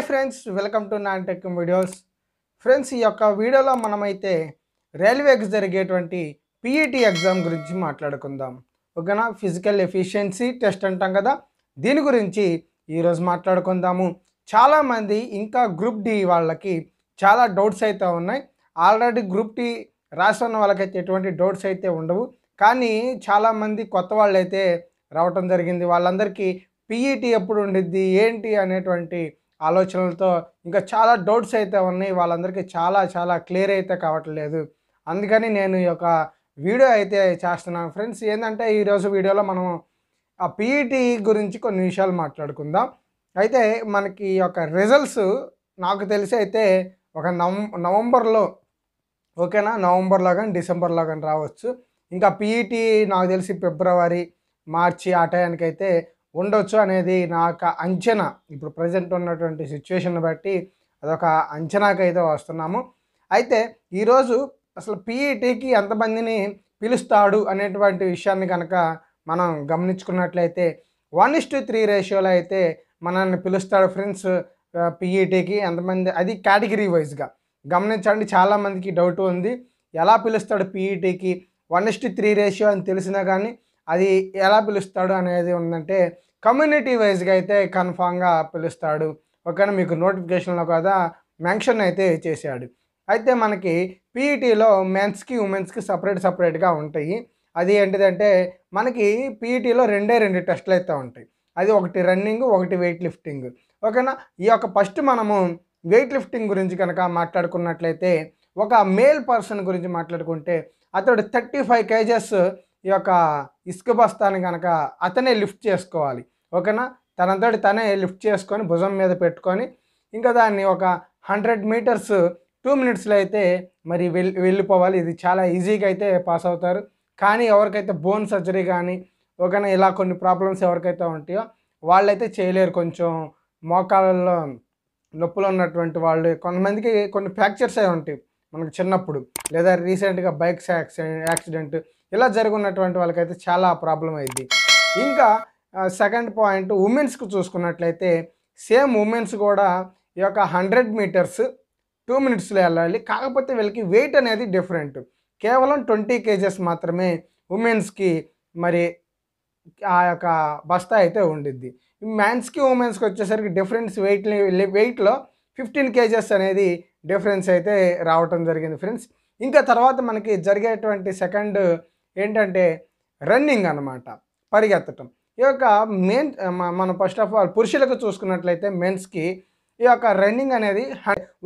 hi friends welcome to non tech videos friends ఈ యొక్క వీడియోలో మనమైతే రైల్వేకి జరిగేటువంటి పిఈటి ఎగ్జామ్ గురించి మాట్లాడుకుందాం ఓకేనా ఫిజికల్ ఎఫిషియన్సీ టెస్ట్ అంటాం కదా దీని గురించి ఈరోజు మాట్లాడుకుందాము చాలామంది ఇంకా గ్రూప్ డి వాళ్ళకి చాలా డౌట్స్ అయితే ఉన్నాయి ఆల్రెడీ గ్రూప్ డి రాసున్న వాళ్ళకైతే ఎటువంటి డౌట్స్ అయితే ఉండవు కానీ చాలామంది కొత్త వాళ్ళైతే రావటం జరిగింది వాళ్ళందరికీ పీఈటీ ఎప్పుడు ఉండిద్ది ఏంటి అనేటువంటి ఆలోచనలతో ఇంకా చాలా డౌట్స్ అయితే ఉన్నాయి వాళ్ళందరికీ చాలా చాలా క్లియర్ అయితే కావట్లేదు అందుకని నేను ఈ యొక్క వీడియో అయితే చేస్తున్నాను ఫ్రెండ్స్ ఏంటంటే ఈరోజు వీడియోలో మనం ఆ పీఈటీ గురించి కొన్ని విషయాలు మాట్లాడుకుందాం అయితే మనకి ఈ యొక్క రిజల్ట్స్ నాకు తెలిసి అయితే ఒక నవం నవంబర్లో ఓకేనా నవంబర్లో కానీ డిసెంబర్లో కానీ రావచ్చు ఇంకా పీఈటీ నాకు తెలిసి ఫిబ్రవరి మార్చి ఆ అయితే ఉండొచ్చు అనేది నా యొక్క అంచనా ఇప్పుడు ప్రజెంట్ ఉన్నటువంటి సిచ్యువేషన్ బట్టి అదొక అంచనాకైతే వస్తున్నాము అయితే ఈరోజు అసలు పీఈటీకి ఎంతమందిని పిలుస్తాడు అనేటువంటి విషయాన్ని కనుక మనం గమనించుకున్నట్లయితే వన్ ఇస్ టు త్రీ రేషియోలో అయితే మనల్ని పిలుస్తాడు ఫ్రెండ్స్ పీఈటీకి ఎంతమంది అది కేటగిరీ వైజ్గా గమనించండి చాలామందికి డౌట్ ఉంది ఎలా పిలుస్తాడు పీఈటీకి one is to three ratio అని తెలిసినా కానీ అది ఎలా పిలుస్తాడు అనేది ఉందంటే కమ్యూనిటీ వైజ్గా అయితే కన్ఫామ్గా పిలుస్తాడు ఒకవేళ మీకు నోటిఫికేషన్లో కదా మెన్షన్ అయితే చేశాడు అయితే మనకి పీఈటీలో మెన్స్కి ఉమెన్స్కి సపరేట్ సపరేట్గా ఉంటాయి అది ఏంటిదంటే మనకి పీఈటీలో e రెండే రెండు టెస్టులు అయితే ఉంటాయి అది ఒకటి రన్నింగ్ ఒకటి వెయిట్ లిఫ్టింగ్ ఓకేనా ఈ యొక్క ఫస్ట్ మనము వెయిట్ లిఫ్టింగ్ గురించి కనుక మాట్లాడుకున్నట్లయితే ఒక మేల్ పర్సన్ గురించి మాట్లాడుకుంటే అతడు థర్టీ ఫైవ్ కేజెస్ ఈ యొక్క ఇసుక బస్తాను కనుక అతనే లిఫ్ట్ చేసుకోవాలి ఓకేనా తనంతటి తనే లిఫ్ట్ చేసుకొని భుజం మీద పెట్టుకొని ఇంకా దాన్ని ఒక హండ్రెడ్ మీటర్స్ టూ మినిట్స్లో అయితే మరి వెళ్ళి వెళ్ళిపోవాలి ఇది చాలా ఈజీగా అయితే పాస్ అవుతారు కానీ ఎవరికైతే బోన్ సర్జరీ కానీ ఓకేనా ఇలా కొన్ని ప్రాబ్లమ్స్ ఎవరికైతే ఉంటాయో వాళ్ళైతే చేయలేరు కొంచెం మోకాళ్ళలో నొప్పులు ఉన్నటువంటి వాళ్ళు కొంతమందికి కొన్ని ఫ్రాక్చర్స్ అయి ఉంటాయి మనకు చిన్నప్పుడు లేదా రీసెంట్గా బైక్స్ యాక్సిడెంట్ యాక్సిడెంట్ ఇలా జరుగున్నటువంటి వాళ్ళకైతే చాలా ప్రాబ్లం అయింది ఇంకా సెకండ్ పాయింట్ ఉమెన్స్కి చూసుకున్నట్లయితే సేమ్ ఉమెన్స్ కూడా ఈ యొక్క హండ్రెడ్ మీటర్స్ టూ మినిట్స్లో వెళ్ళాలి కాకపోతే వీళ్ళకి వెయిట్ అనేది డిఫరెంట్ కేవలం ట్వంటీ కేజెస్ మాత్రమే ఉమెన్స్కి మరి ఆ యొక్క బస్తా అయితే ఉండిద్ది మ్యాన్స్కి ఉమెన్స్కి వచ్చేసరికి డిఫరెన్స్ వెయిట్ వెయిట్లో ఫిఫ్టీన్ కేజెస్ అనేది డిఫరెన్స్ అయితే రావటం జరిగింది ఫ్రెండ్స్ ఇంకా తర్వాత మనకి జరిగేటువంటి సెకండ్ ఏంటంటే రన్నింగ్ అనమాట పరిగెత్తటం ఈ యొక్క మెయిన్ మనం ఫస్ట్ ఆఫ్ ఆల్ పురుషులకు చూసుకున్నట్లయితే మెన్స్కి ఈ యొక్క రన్నింగ్ అనేది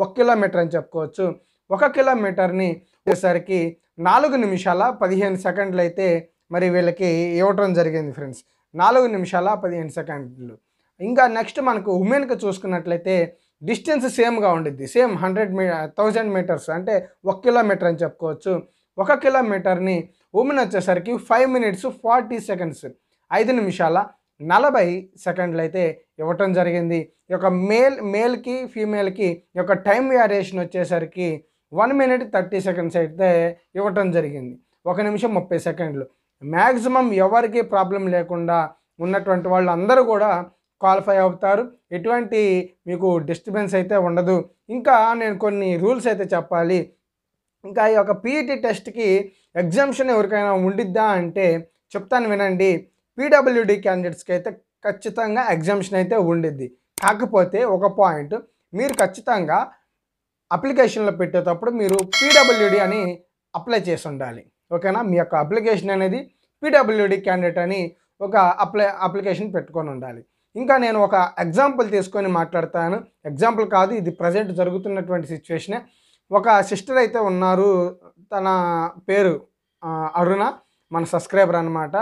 ఒక కిలోమీటర్ అని చెప్పుకోవచ్చు ఒక కిలోమీటర్ని వచ్చేసరికి నాలుగు నిమిషాల పదిహేను సెకండ్లు అయితే మరి వీళ్ళకి ఇవ్వటం జరిగింది ఫ్రెండ్స్ నాలుగు నిమిషాల పదిహేను సెకండ్లు ఇంకా నెక్స్ట్ మనకు ఉమెన్కి చూసుకున్నట్లయితే డిస్టెన్స్ సేమ్గా ఉండిద్ది సేమ్ హండ్రెడ్ మీ థౌజండ్ మీటర్స్ అంటే ఒక కిలోమీటర్ అని చెప్పుకోవచ్చు ఒక కిలోమీటర్ని ఉమెన్ వచ్చేసరికి ఫైవ్ మినిట్స్ ఫార్టీ సెకండ్స్ ఐదు నిమిషాల నలభై సెకండ్లు అయితే ఇవ్వటం జరిగింది ఈ యొక్క మేల్ మేల్కి ఫీమేల్కి ఈ యొక్క టైం వ్యారియేషన్ వచ్చేసరికి వన్ మినిట్ థర్టీ సెకండ్స్ అయితే ఇవ్వటం జరిగింది ఒక నిమిషం ముప్పై సెకండ్లు మ్యాక్సిమం ఎవరికి ప్రాబ్లం లేకుండా ఉన్నటువంటి వాళ్ళందరూ కూడా క్వాలిఫై అవుతారు ఎటువంటి మీకు డిస్టర్బెన్స్ అయితే ఉండదు ఇంకా నేను కొన్ని రూల్స్ అయితే చెప్పాలి ఇంకా ఈ యొక్క పీఈటీ టెస్ట్కి ఎగ్జామ్షన్ ఎవరికైనా ఉండిద్దా అంటే చెప్తాను వినండి పీడబ్ల్యూడి క్యాండిడేట్స్కి అయితే ఖచ్చితంగా ఎగ్జామ్షన్ అయితే ఉండిద్ది కాకపోతే ఒక పాయింట్ మీరు ఖచ్చితంగా అప్లికేషన్లో పెట్టేటప్పుడు మీరు పీడబ్ల్యూడి అని అప్లై చేసి ఉండాలి ఓకేనా మీ యొక్క అప్లికేషన్ అనేది పీడబ్ల్యూడి క్యాండిడేట్ అని ఒక అప్లై అప్లికేషన్ పెట్టుకొని ఉండాలి ఇంకా నేను ఒక ఎగ్జాంపుల్ తీసుకొని మాట్లాడతాను ఎగ్జాంపుల్ కాదు ఇది ప్రజెంట్ జరుగుతున్నటువంటి సిచ్యువేషనే ఒక సిస్టర్ అయితే ఉన్నారు తన పేరు అరుణ మన సబ్స్క్రైబర్ అనమాట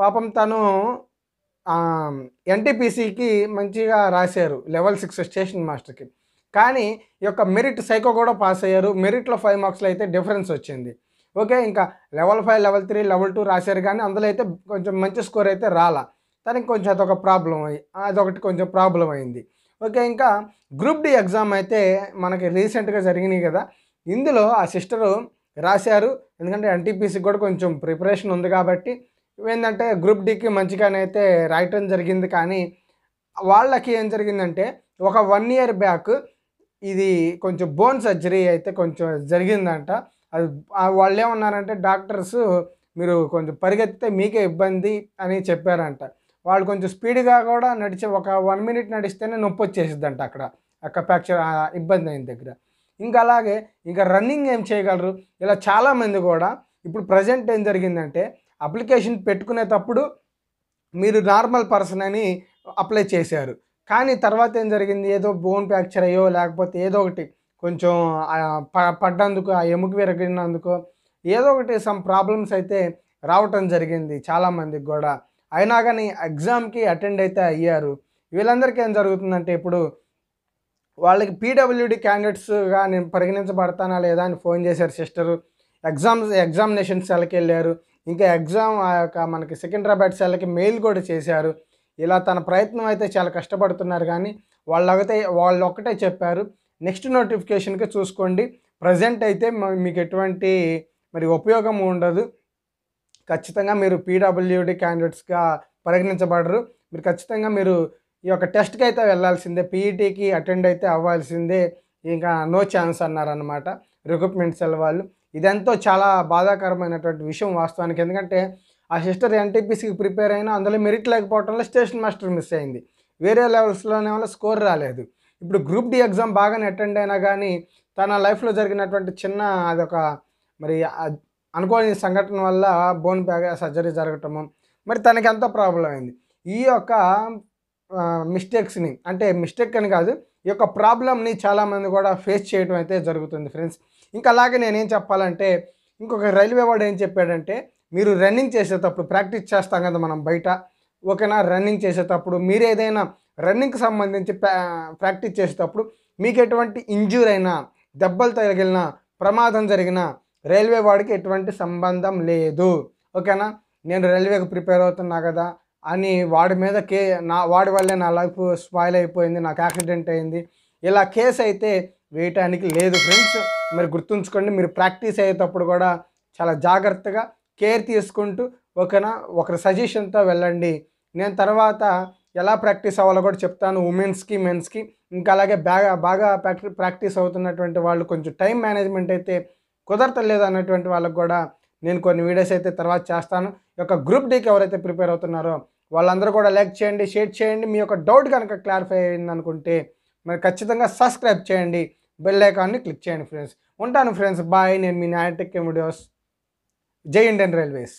పాపం తను ఎన్టీపీసీకి మంచిగా రాశారు లెవెల్ సిక్స్ స్టేషన్ మాస్టర్కి కానీ ఈ యొక్క మెరిట్ సైకో కూడా పాస్ అయ్యారు మెరిట్లో ఫైవ్ మార్క్స్లో అయితే డిఫరెన్స్ వచ్చింది ఓకే ఇంకా level five level three level two రాశారు కానీ అందులో అయితే కొంచెం మంచి స్కోర్ అయితే రాలా తనకి కొంచెం అదొక ప్రాబ్లం అయ్యి అదొకటి కొంచెం ప్రాబ్లం అయింది ఓకే ఇంకా గ్రూప్ డి ఎగ్జామ్ అయితే మనకి రీసెంట్గా జరిగినాయి కదా ఇందులో ఆ సిస్టరు రాశారు ఎందుకంటే ఎన్టీపీసీకి కూడా కొంచెం ప్రిపరేషన్ ఉంది కాబట్టి ఏంటంటే గ్రూప్ డికి మంచిగానే అయితే రాయటం జరిగింది కానీ వాళ్ళకి ఏం జరిగిందంటే ఒక వన్ ఇయర్ బ్యాక్ ఇది కొంచెం బోన్ సర్జరీ అయితే కొంచెం జరిగిందంట అది వాళ్ళు ఏమన్నారంటే డాక్టర్స్ మీరు కొంచెం పరిగెత్తితే మీకే ఇబ్బంది అని చెప్పారంట వాళ్ళు కొంచెం స్పీడ్గా కూడా నడిచి ఒక వన్ మినిట్ నడిస్తేనే నొప్పి వచ్చేసిద్దంట అక్కడ అక్కడ ఫ్రాక్చర్ ఇబ్బంది అయిన దగ్గర ఇంకా అలాగే ఇంకా రన్నింగ్ ఏం చేయగలరు ఇలా చాలామంది కూడా ఇప్పుడు ప్రజెంట్ ఏం జరిగిందంటే అప్లికేషన్ పెట్టుకునేటప్పుడు మీరు నార్మల్ పర్సన్ అని అప్లై చేశారు కానీ తర్వాత ఏం జరిగింది ఏదో బోన్ ఫ్యాక్చర్ అయ్యో లేకపోతే ఏదో ఒకటి కొంచెం పడ్డందుకు ఆ ఎముక విరగినందుకు ఏదో ఒకటి సమ్ ప్రాబ్లమ్స్ అయితే రావటం జరిగింది చాలామందికి కూడా అయినా కానీ ఎగ్జామ్కి అటెండ్ అయితే అయ్యారు వీళ్ళందరికీ ఏం జరుగుతుందంటే ఇప్పుడు వాళ్ళకి పీడబ్ల్యూడి క్యాండిడేట్స్గా నేను పరిగణించబడతానా లేదా అని ఫోన్ చేశారు సిస్టరు ఎగ్జామ్స్ ఎగ్జామినేషన్ సెల్కి వెళ్ళారు ఇంకా ఎగ్జామ్ ఆ యొక్క మనకి సికింద్రాబాద్ సెల్కి మెయిల్ కూడా చేశారు ఇలా తన ప్రయత్నం అయితే చాలా కష్టపడుతున్నారు కానీ వాళ్ళు ఒకటే వాళ్ళు ఒకటే చెప్పారు నెక్స్ట్ నోటిఫికేషన్కి చూసుకోండి ప్రజెంట్ అయితే మీకు ఎటువంటి మరి ఉపయోగం ఉండదు ఖచ్చితంగా మీరు పీడబ్ల్యూడి క్యాండిడేట్స్గా పరిగణించబడరు మీరు ఖచ్చితంగా మీరు ఈ యొక్క టెస్ట్కి అయితే వెళ్ళాల్సిందే పీఈటీకి e అటెండ్ అయితే అవ్వాల్సిందే ఇంకా నో ఛాన్స్ అన్నారనమాట రిక్రూట్మెంట్ సెల్ వాళ్ళు ఇదంతా చాలా బాధాకరమైనటువంటి విషయం వాస్తవానికి ఎందుకంటే ఆ సిస్టర్ ఎన్టీపీసీకి ప్రిపేర్ అయినా అందులో మెరిట్ లేకపోవడంలో స్టేషన్ మాస్టర్ మిస్ అయింది వేరే లెవెల్స్లోనే వల్ల స్కోర్ రాలేదు ఇప్పుడు గ్రూప్ డి ఎగ్జామ్ బాగానే అటెండ్ అయినా కానీ తన లైఫ్లో జరిగినటువంటి చిన్న అదొక మరి అనుకోని సంఘటన వల్ల బోన్ బ్యాగ్ సర్జరీ జరగటము మరి తనకి ఎంతో ప్రాబ్లం అయింది ఈ యొక్క మిస్టేక్స్ని అంటే మిస్టేక్ అని కాదు ఈ యొక్క ప్రాబ్లమ్ని చాలామంది కూడా ఫేస్ చేయడం అయితే జరుగుతుంది ఫ్రెండ్స్ ఇంకా అలాగే నేనేం చెప్పాలంటే ఇంకొక రైల్వే వాడు ఏం చెప్పాడంటే మీరు రన్నింగ్ చేసేటప్పుడు ప్రాక్టీస్ చేస్తాం కదా మనం బయట ఓకేనా రన్నింగ్ చేసేటప్పుడు మీరు ఏదైనా రన్నింగ్కి సంబంధించి ప్రాక్టీస్ చేసేటప్పుడు మీకు ఎటువంటి ఇంజ్యూర్ అయినా దెబ్బలు తగిలిన ప్రమాదం జరిగినా రైల్వే వాడికి ఎటువంటి సంబంధం లేదు ఓకేనా నేను రైల్వేకి ప్రిపేర్ అవుతున్నా కదా అని వాడి మీద కే నా వాడి వల్లే నా లైఫ్ స్పాయిల్ అయిపోయింది నాకు యాక్సిడెంట్ అయింది ఇలా కేసు అయితే వేయటానికి లేదు ఫ్రెండ్స్ మీరు గుర్తుంచుకోండి మీరు ప్రాక్టీస్ అయ్యేటప్పుడు కూడా చాలా జాగ్రత్తగా కేర్ తీసుకుంటూ ఓకేనా ఒకరి సజెషన్తో వెళ్ళండి నేను తర్వాత ఎలా ప్రాక్టీస్ అవ్వాలో కూడా చెప్తాను ఉమెన్స్కి మెన్స్కి ఇంకా అలాగే బాగా బాగా ప్రాక్టీస్ అవుతున్నటువంటి వాళ్ళు కొంచెం టైం మేనేజ్మెంట్ అయితే కుదరతలేదు అన్నటువంటి వాళ్ళకు కూడా నేను కొన్ని వీడియోస్ అయితే తర్వాత చేస్తాను ఈ యొక్క గ్రూప్ డీకి ఎవరైతే ప్రిపేర్ అవుతున్నారో వాళ్ళందరూ కూడా లైక్ చేయండి షేర్ చేయండి మీ యొక్క డౌట్ కనుక క్లారిఫై అయింది అనుకుంటే మరి ఖచ్చితంగా సబ్స్క్రైబ్ చేయండి బెల్ ఐకాన్ని క్లిక్ చేయండి ఫ్రెండ్స్ ఉంటాను ఫ్రెండ్స్ బాయ్ నేను మీ నాయటెక్ వీడియోస్ జై ఇండియన్ రైల్వేస్